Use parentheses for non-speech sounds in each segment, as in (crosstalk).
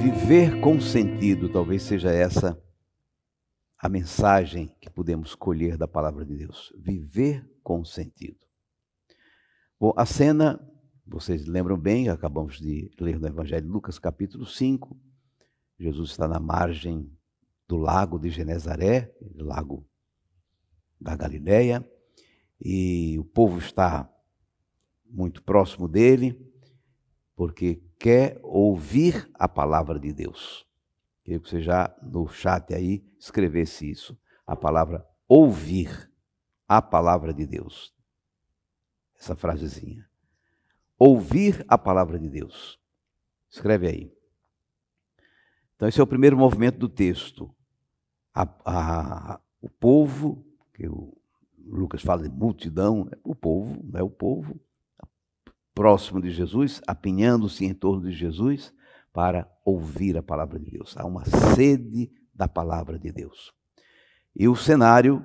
Viver com sentido, talvez seja essa a mensagem que podemos colher da palavra de Deus. Viver com sentido. Bom, a cena, vocês lembram bem, acabamos de ler no Evangelho de Lucas, capítulo 5. Jesus está na margem do lago de Genezaré, lago da Galileia, e o povo está muito próximo dele, porque quer ouvir a palavra de Deus. Queria que você já no chat aí escrevesse isso, a palavra ouvir a palavra de Deus. Essa frasezinha. Ouvir a palavra de Deus. Escreve aí. Então, esse é o primeiro movimento do texto. A, a, o povo, que o Lucas fala de multidão, o povo, não é o povo, né, próximo de Jesus, apinhando-se em torno de Jesus, para ouvir a palavra de Deus. Há uma sede da palavra de Deus. E o cenário,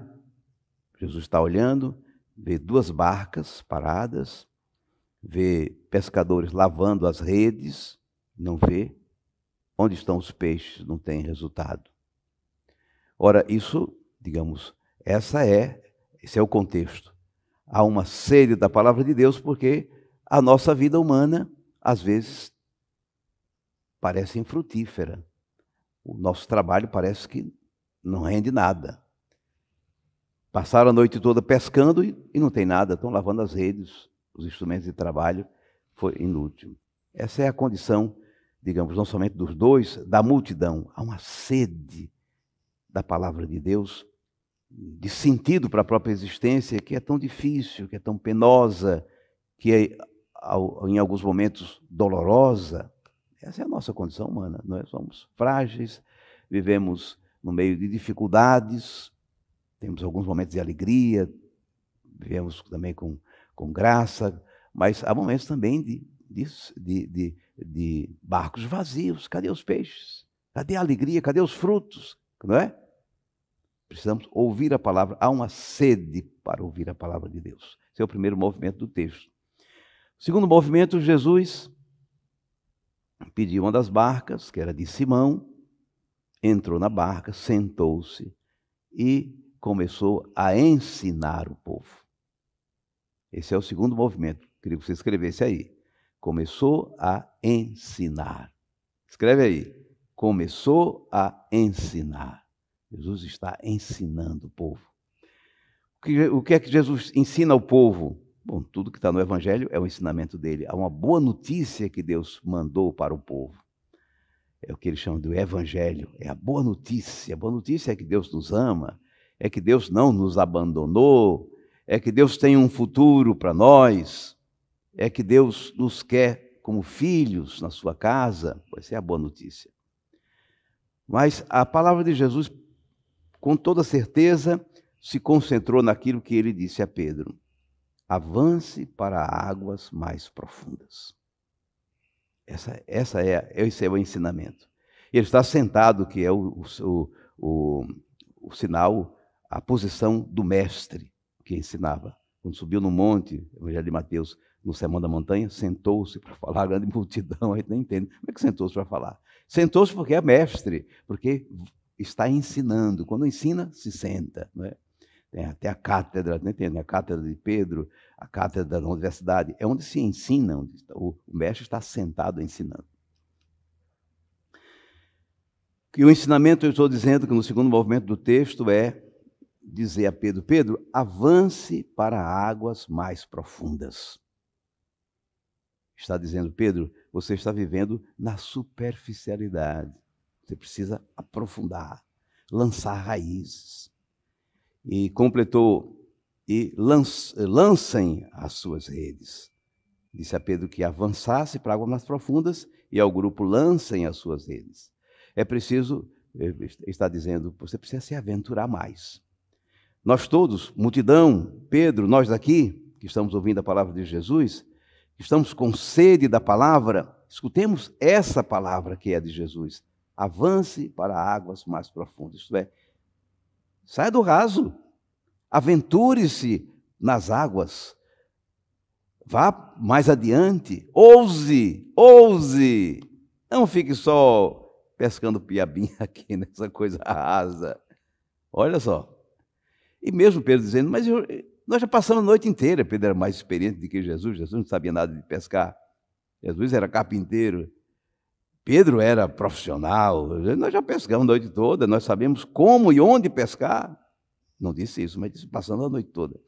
Jesus está olhando, vê duas barcas paradas, vê pescadores lavando as redes, não vê. Onde estão os peixes? Não tem resultado. Ora, isso, digamos, essa é, esse é o contexto. Há uma sede da palavra de Deus porque a nossa vida humana, às vezes, parece infrutífera. O nosso trabalho parece que não rende nada. Passaram a noite toda pescando e não tem nada, estão lavando as redes, os instrumentos de trabalho, foi inútil. Essa é a condição, digamos, não somente dos dois, da multidão. Há uma sede da palavra de Deus, de sentido para a própria existência, que é tão difícil, que é tão penosa, que é em alguns momentos dolorosa. Essa é a nossa condição humana. Nós somos frágeis, vivemos no meio de dificuldades, temos alguns momentos de alegria, vivemos também com, com graça, mas há momentos também de, de, de, de barcos vazios. Cadê os peixes? Cadê a alegria? Cadê os frutos? Não é? Precisamos ouvir a palavra. Há uma sede para ouvir a palavra de Deus. Esse é o primeiro movimento do texto. Segundo movimento, Jesus pediu uma das barcas, que era de Simão, entrou na barca, sentou-se e começou a ensinar o povo. Esse é o segundo movimento. Queria que você escrevesse aí. Começou a ensinar. Escreve aí. Começou a ensinar. Jesus está ensinando o povo. O que é que Jesus ensina ao povo? Bom, tudo que está no Evangelho é o ensinamento dele. Há uma boa notícia que Deus mandou para o povo. É o que ele chama de Evangelho. É a boa notícia. A boa notícia é que Deus nos ama, é que Deus não nos abandonou, é que Deus tem um futuro para nós, é que Deus nos quer como filhos na sua casa. Essa é a boa notícia. Mas a palavra de Jesus, com toda certeza, se concentrou naquilo que ele disse a Pedro avance para águas mais profundas. Essa, essa é, esse é o ensinamento. Ele está sentado, que é o, o, o, o sinal, a posição do mestre que ensinava. Quando subiu no monte, Evangelho de Mateus, no Sermão da Montanha, sentou-se para falar, a grande multidão, a gente não entende. Como é que sentou-se para falar? Sentou-se porque é mestre, porque está ensinando. Quando ensina, se senta. Não é? Tem até a cátedra, não né, entende? a cátedra de Pedro, a cátedra da universidade. É onde se ensina, onde o mestre está sentado ensinando. E o ensinamento, eu estou dizendo que no segundo movimento do texto é dizer a Pedro: Pedro, avance para águas mais profundas. Está dizendo, Pedro, você está vivendo na superficialidade. Você precisa aprofundar, lançar raízes e completou: E lancem as suas redes. Disse a Pedro que avançasse para águas mais profundas e ao grupo: lancem as suas redes. É preciso, eh, está dizendo, você precisa se aventurar mais. Nós todos, multidão, Pedro, nós daqui, que estamos ouvindo a palavra de Jesus, estamos com sede da palavra, escutemos essa palavra que é de Jesus. Avance para águas mais profundas. Isto é, Saia do raso. Aventure-se nas águas. Vá mais adiante. Ouse, ouse. Não fique só pescando piabinha (laughs) aqui nessa coisa rasa. Olha só. E mesmo Pedro dizendo, mas eu, nós já passamos a noite inteira. Pedro era mais experiente do que Jesus. Jesus não sabia nada de pescar. Jesus era carpinteiro. Pedro era profissional, nós já pescamos a noite toda, nós sabemos como e onde pescar. Não disse isso, mas disse passando a noite toda.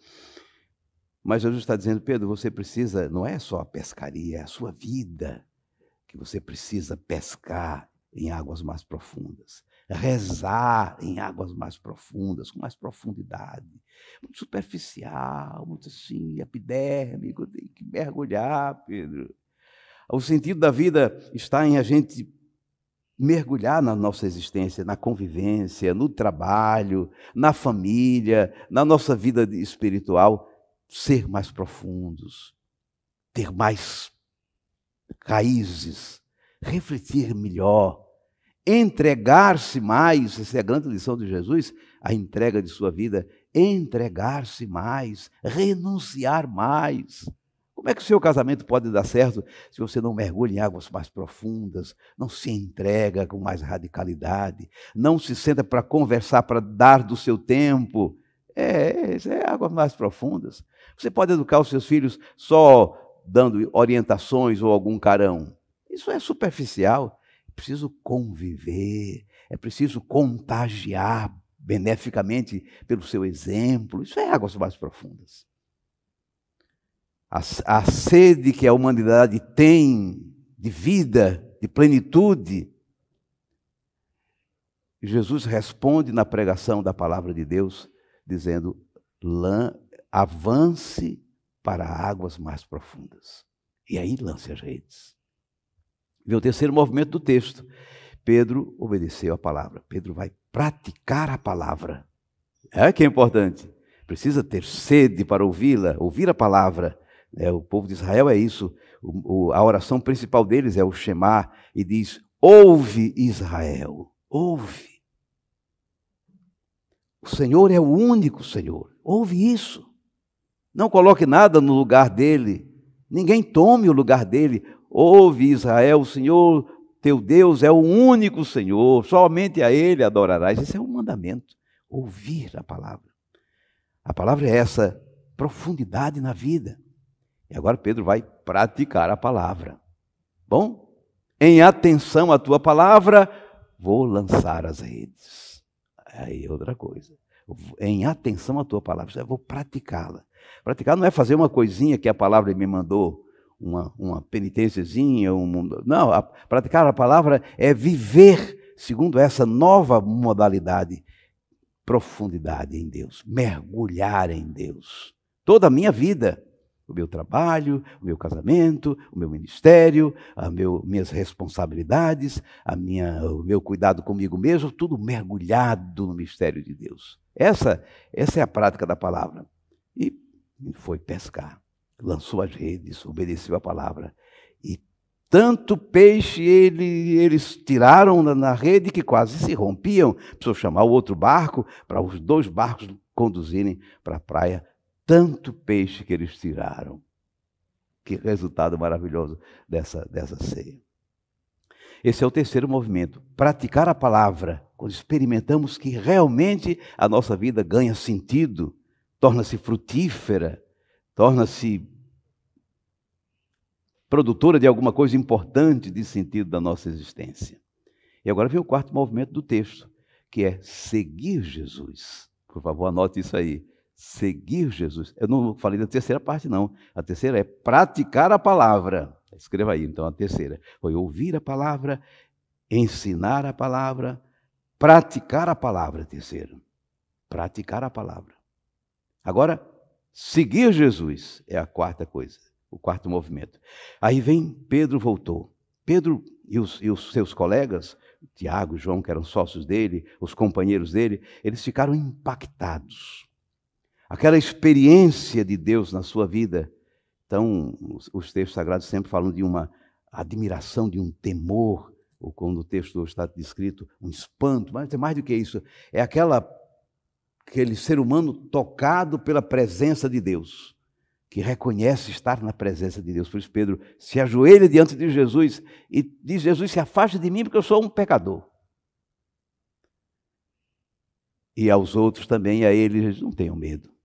Mas Jesus está dizendo, Pedro, você precisa, não é só a pescaria, é a sua vida que você precisa pescar em águas mais profundas, rezar em águas mais profundas, com mais profundidade, muito superficial, muito assim, epidérmico, tem que mergulhar, Pedro. O sentido da vida está em a gente mergulhar na nossa existência, na convivência, no trabalho, na família, na nossa vida espiritual, ser mais profundos, ter mais raízes, refletir melhor, entregar-se mais, essa é a grande lição de Jesus, a entrega de sua vida, entregar-se mais, renunciar mais. Como é que o seu casamento pode dar certo se você não mergulha em águas mais profundas, não se entrega com mais radicalidade, não se senta para conversar, para dar do seu tempo? É, é, é águas mais profundas. Você pode educar os seus filhos só dando orientações ou algum carão. Isso é superficial. É preciso conviver, é preciso contagiar beneficamente pelo seu exemplo. Isso é águas mais profundas a, a sede que a humanidade tem de vida, de plenitude. Jesus responde na pregação da palavra de Deus, dizendo: avance para águas mais profundas. E aí lance as redes. Vê o terceiro movimento do texto. Pedro obedeceu a palavra. Pedro vai praticar a palavra. É que é importante. Precisa ter sede para ouvi-la, ouvir a palavra. É, o povo de Israel é isso. O, o, a oração principal deles é o Shema e diz: Ouve, Israel, ouve. O Senhor é o único Senhor. Ouve isso. Não coloque nada no lugar dele. Ninguém tome o lugar dele. Ouve, Israel, o Senhor teu Deus é o único Senhor. Somente a ele adorarás. Esse é um mandamento. Ouvir a palavra. A palavra é essa profundidade na vida. E agora Pedro vai praticar a palavra. Bom, em atenção à tua palavra, vou lançar as redes. Aí é outra coisa. Em atenção à tua palavra, eu vou praticá-la. Praticar não é fazer uma coisinha que a palavra me mandou, uma, uma penitênciazinha. Um, não, a, praticar a palavra é viver segundo essa nova modalidade, profundidade em Deus, mergulhar em Deus. Toda a minha vida o meu trabalho, o meu casamento, o meu ministério, as minhas responsabilidades, a minha, o meu cuidado comigo mesmo, tudo mergulhado no mistério de Deus. Essa, essa é a prática da palavra. E foi pescar, lançou as redes, obedeceu a palavra. E tanto peixe ele, eles tiraram na rede que quase se rompiam. Precisou chamar o outro barco para os dois barcos conduzirem para a praia tanto peixe que eles tiraram. Que resultado maravilhoso dessa, dessa ceia. Esse é o terceiro movimento, praticar a palavra. Quando experimentamos que realmente a nossa vida ganha sentido, torna-se frutífera, torna-se produtora de alguma coisa importante de sentido da nossa existência. E agora vem o quarto movimento do texto, que é seguir Jesus. Por favor, anote isso aí seguir Jesus. Eu não falei da terceira parte, não. A terceira é praticar a palavra. Escreva aí, então, a terceira. Foi ouvir a palavra, ensinar a palavra, praticar a palavra, terceiro. Praticar a palavra. Agora, seguir Jesus é a quarta coisa, o quarto movimento. Aí vem Pedro voltou. Pedro e os, e os seus colegas, Tiago e João, que eram sócios dele, os companheiros dele, eles ficaram impactados aquela experiência de Deus na sua vida. Então, os textos sagrados sempre falam de uma admiração, de um temor, ou quando o texto está descrito, um espanto, mas é mais do que isso. É aquela, aquele ser humano tocado pela presença de Deus, que reconhece estar na presença de Deus. Por isso, Pedro se ajoelha diante de Jesus e diz: Jesus, se afaste de mim, porque eu sou um pecador. E aos outros também, a eles, não tenham medo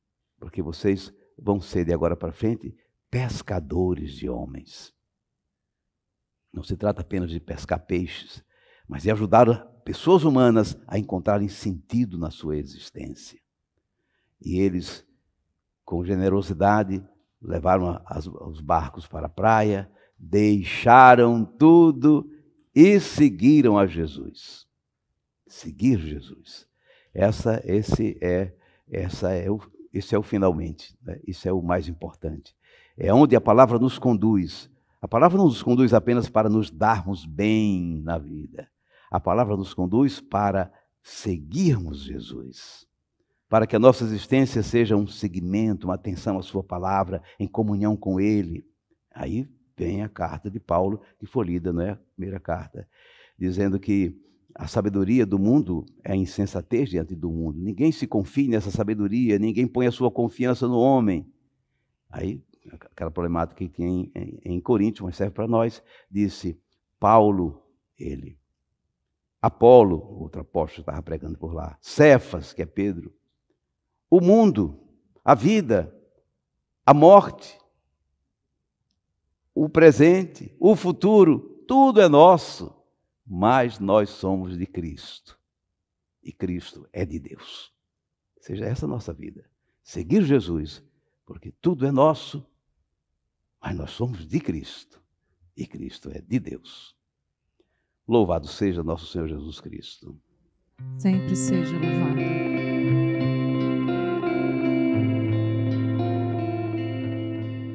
porque vocês vão ser de agora para frente pescadores de homens. Não se trata apenas de pescar peixes, mas de ajudar pessoas humanas a encontrarem sentido na sua existência. E eles, com generosidade, levaram as, os barcos para a praia, deixaram tudo e seguiram a Jesus. Seguir Jesus. Essa, esse é, essa é o, isso é o finalmente, né? isso é o mais importante. É onde a palavra nos conduz. A palavra não nos conduz apenas para nos darmos bem na vida. A palavra nos conduz para seguirmos Jesus. Para que a nossa existência seja um segmento, uma atenção à Sua palavra, em comunhão com Ele. Aí vem a carta de Paulo, que foi lida, não é? A primeira carta, dizendo que a sabedoria do mundo é insensatez diante do mundo. Ninguém se confie nessa sabedoria, ninguém põe a sua confiança no homem. Aí, aquela problemática que tinha em, em, em Coríntios, mas serve para nós, disse Paulo, ele. Apolo, outro apóstolo estava pregando por lá. Cefas, que é Pedro. O mundo, a vida, a morte, o presente, o futuro, tudo é nosso mas nós somos de Cristo. E Cristo é de Deus. Seja essa a nossa vida. Seguir Jesus, porque tudo é nosso, mas nós somos de Cristo. E Cristo é de Deus. Louvado seja nosso Senhor Jesus Cristo. Sempre seja louvado.